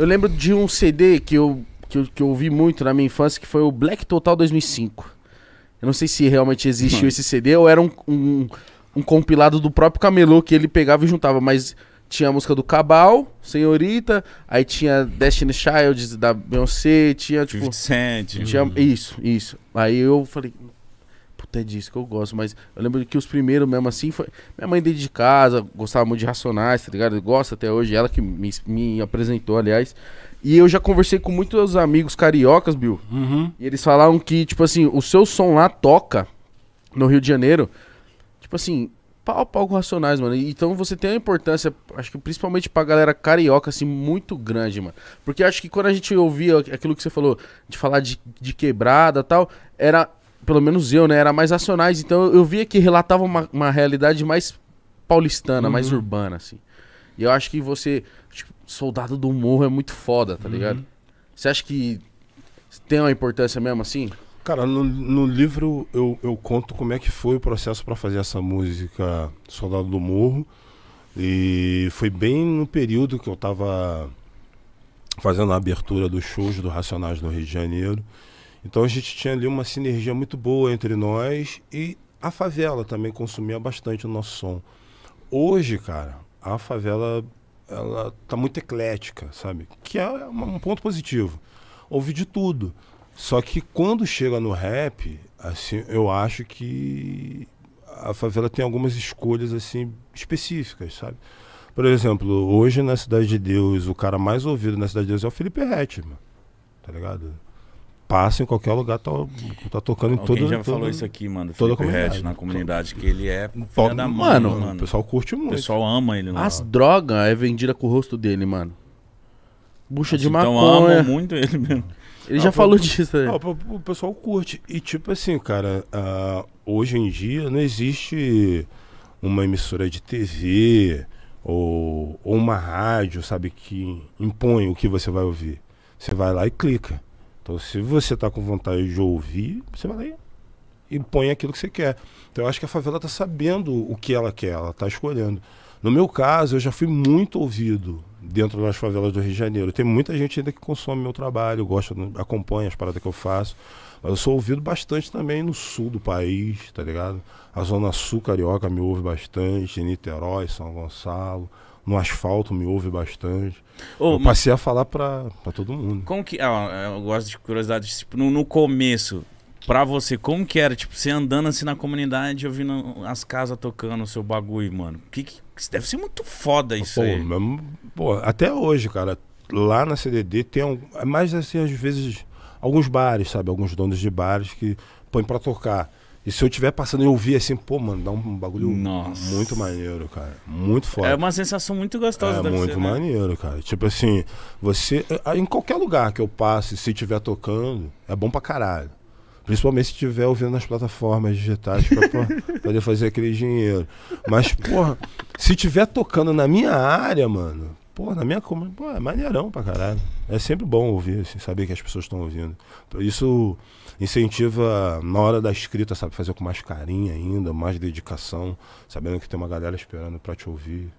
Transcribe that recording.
Eu lembro de um CD que eu, que eu, que eu ouvi muito na minha infância, que foi o Black Total 2005. Eu não sei se realmente existiu esse CD ou era um, um, um, compilado do próprio Camelô que ele pegava e juntava, mas tinha a música do Cabal, Senhorita, aí tinha Destiny Child da Beyoncé, tinha tipo... 50 Tinha, isso, isso. Aí eu falei, Puta, é disso que eu gosto, mas eu lembro que os primeiros mesmo assim foi. Minha mãe dentro de casa, gostava muito de Racionais, tá ligado? Gosta até hoje, ela que me, me apresentou, aliás. E eu já conversei com muitos amigos cariocas, Bill. Uhum. E eles falaram que, tipo assim, o seu som lá toca no Rio de Janeiro, tipo assim, pau pau com Racionais, mano. Então você tem uma importância, acho que principalmente pra galera carioca, assim, muito grande, mano. Porque acho que quando a gente ouvia aquilo que você falou, de falar de, de quebrada tal, era pelo menos eu, né, era mais racionais. Então eu, eu via que relatava uma, uma realidade mais paulistana, uhum. mais urbana, assim. E eu acho que você, tipo, soldado do morro é muito foda, tá uhum. ligado? Você acha que tem uma importância mesmo assim? Cara, no, no livro eu, eu conto como é que foi o processo para fazer essa música Soldado do Morro. E foi bem no período que eu tava fazendo a abertura dos shows do Racionais no Rio de Janeiro. Então a gente tinha ali uma sinergia muito boa entre nós e a favela também consumia bastante o nosso som. Hoje, cara, a favela ela tá muito eclética, sabe? Que é um ponto positivo. Ouvi de tudo. Só que quando chega no rap, assim, eu acho que a favela tem algumas escolhas assim específicas, sabe? Por exemplo, hoje na Cidade de Deus, o cara mais ouvido na Cidade de Deus é o Felipe Hetman, tá ligado? passa em qualquer lugar, tá, tá tocando em todo Ele já falou isso aqui, mano. Toda comunidade, na comunidade, que ele é foda da mãe, mano, mano, O pessoal curte muito. O pessoal ama ele. As drogas é vendida com o rosto dele, mano. Bucha assim, de então, maconha. Então amam muito ele mesmo. Ele ah, já falou disso aí. Né? Ah, o pessoal curte. E tipo assim, cara, ah, hoje em dia não existe uma emissora de TV ou, ou uma rádio, sabe, que impõe o que você vai ouvir. Você vai lá e clica. Então, se você está com vontade de ouvir, você vai lá e põe aquilo que você quer. Então, eu acho que a favela está sabendo o que ela quer, ela está escolhendo. No meu caso, eu já fui muito ouvido dentro das favelas do Rio de Janeiro. Tem muita gente ainda que consome meu trabalho, gosta, acompanha as paradas que eu faço. Mas eu sou ouvido bastante também no sul do país, tá ligado? A Zona Sul Carioca me ouve bastante, Niterói, São Gonçalo no asfalto, me ouve bastante. Oh, eu passei mas... a falar pra, pra todo mundo. Como que. Ah, eu gosto de curiosidades, tipo, no, no, começo, pra você, como que era? Tipo, você andando assim na comunidade, ouvindo as casas tocando o seu bagulho, mano. Que, que, deve ser muito foda isso pô, aí. Mesmo, pô, até hoje, cara, lá na CDD tem um, é mais assim, às vezes, alguns bares, sabe? Alguns donos de bares que põem pra tocar. E se eu estiver passando e ouvir assim, pô, mano, dá um bagulho Nossa. muito maneiro, cara. Muito foda. É uma sensação muito gostosa. É muito ser, né? maneiro, né? cara. Tipo assim, você... É, em qualquer lugar que eu passe, se estiver tocando, é bom pra caralho. Principalmente se estiver ouvindo nas plataformas digitais pra poder fazer aquele dinheiro. Mas, porra, se estiver tocando na minha área, mano, Pô, na minha comum, pô, é maneirão pra caralho. É sempre bom ouvir, assim, saber que as pessoas estão ouvindo. Isso incentiva na hora da escrita, sabe, fazer com mais carinho ainda, mais dedicação, sabendo que tem uma galera esperando para te ouvir.